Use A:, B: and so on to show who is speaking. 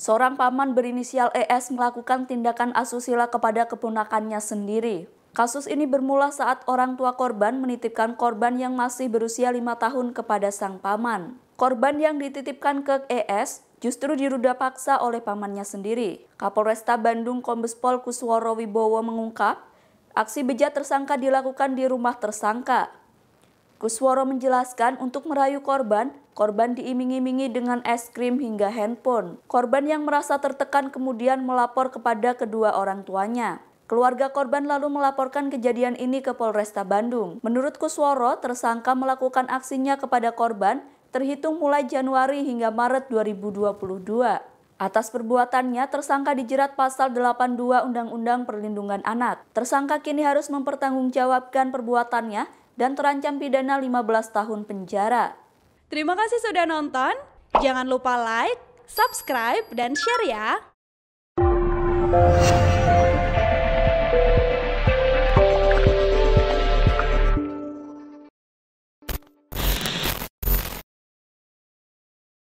A: seorang paman berinisial ES melakukan tindakan asusila kepada keponakannya sendiri. Kasus ini bermula saat orang tua korban menitipkan korban yang masih berusia lima tahun kepada sang paman. Korban yang dititipkan ke ES justru diruda paksa oleh pamannya sendiri. Kapolresta Bandung Kombespol Pol Kusworo Wibowo mengungkap, aksi bejat tersangka dilakukan di rumah tersangka. Kusworo menjelaskan untuk merayu korban, korban diiming-imingi dengan es krim hingga handphone. Korban yang merasa tertekan kemudian melapor kepada kedua orang tuanya. Keluarga korban lalu melaporkan kejadian ini ke Polresta Bandung. Menurut Kusworo, tersangka melakukan aksinya kepada korban terhitung mulai Januari hingga Maret 2022. Atas perbuatannya, tersangka dijerat pasal 82 Undang-Undang Perlindungan Anak. Tersangka kini harus mempertanggungjawabkan perbuatannya dan terancam pidana 15 tahun penjara.
B: Terima kasih sudah nonton. Jangan lupa like,
A: subscribe,
B: dan share ya.